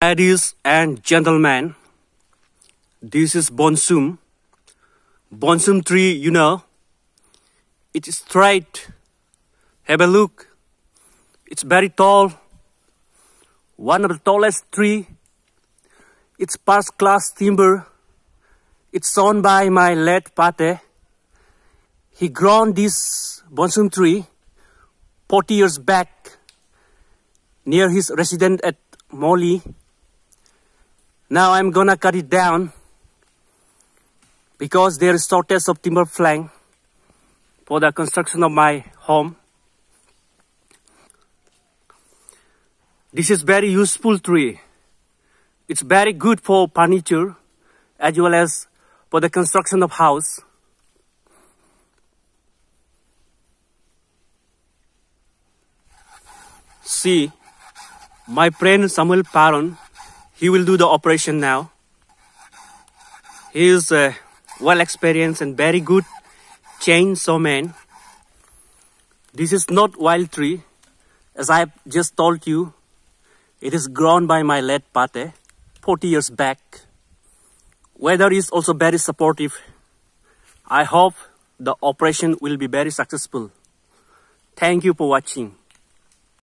Ladies and gentlemen, this is Bonsum. Bonsum tree, you know. It is straight. Have a look. It's very tall. One of the tallest tree. It's first class timber. It's owned by my late pate. He grown this Bonsum tree 40 years back near his residence at Molly now I'm gonna cut it down because there is shortage of timber plank for the construction of my home. This is very useful tree. It's very good for furniture as well as for the construction of house. See, my friend Samuel Paron he will do the operation now. He is a uh, well experienced and very good chainsaw man. This is not wild tree. As I just told you, it is grown by my late pate 40 years back. Weather is also very supportive. I hope the operation will be very successful. Thank you for watching.